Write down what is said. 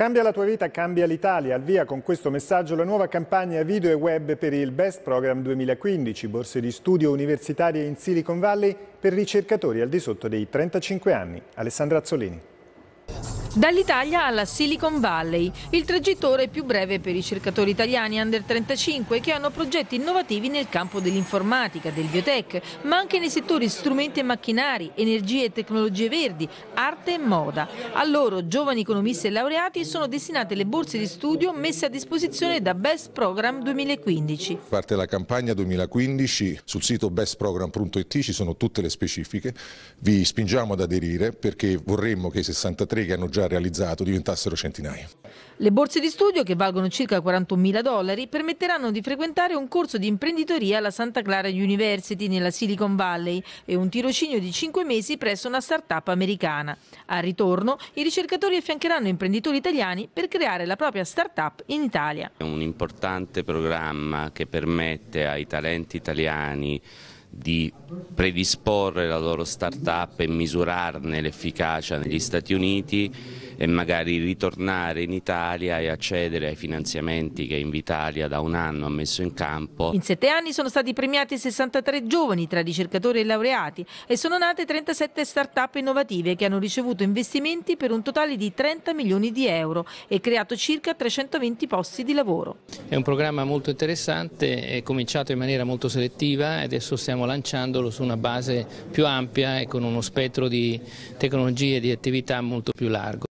Cambia la tua vita, cambia l'Italia. Al via con questo messaggio la nuova campagna video e web per il Best Program 2015, borse di studio universitarie in Silicon Valley per ricercatori al di sotto dei 35 anni. Alessandra Azzolini. Dall'Italia alla Silicon Valley, il tragitto più breve per i ricercatori italiani under 35 che hanno progetti innovativi nel campo dell'informatica, del biotech, ma anche nei settori strumenti e macchinari, energie e tecnologie verdi, arte e moda. A loro, giovani economisti e laureati, sono destinate le borse di studio messe a disposizione da Best Program 2015. Parte la campagna 2015, sul sito bestprogram.it ci sono tutte le specifiche, vi spingiamo ad aderire perché vorremmo che i 63 che hanno già già realizzato diventassero centinaia. Le borse di studio, che valgono circa 41.000 dollari, permetteranno di frequentare un corso di imprenditoria alla Santa Clara University nella Silicon Valley e un tirocinio di 5 mesi presso una start-up americana. Al ritorno, i ricercatori affiancheranno imprenditori italiani per creare la propria start-up in Italia. È un importante programma che permette ai talenti italiani di predisporre la loro start-up e misurarne l'efficacia negli Stati Uniti e magari ritornare in Italia e accedere ai finanziamenti che Invitalia da un anno ha messo in campo. In sette anni sono stati premiati 63 giovani tra ricercatori e laureati e sono nate 37 start-up innovative che hanno ricevuto investimenti per un totale di 30 milioni di euro e creato circa 320 posti di lavoro. È un programma molto interessante, è cominciato in maniera molto selettiva e adesso stiamo stiamo lanciandolo su una base più ampia e con uno spettro di tecnologie e di attività molto più largo.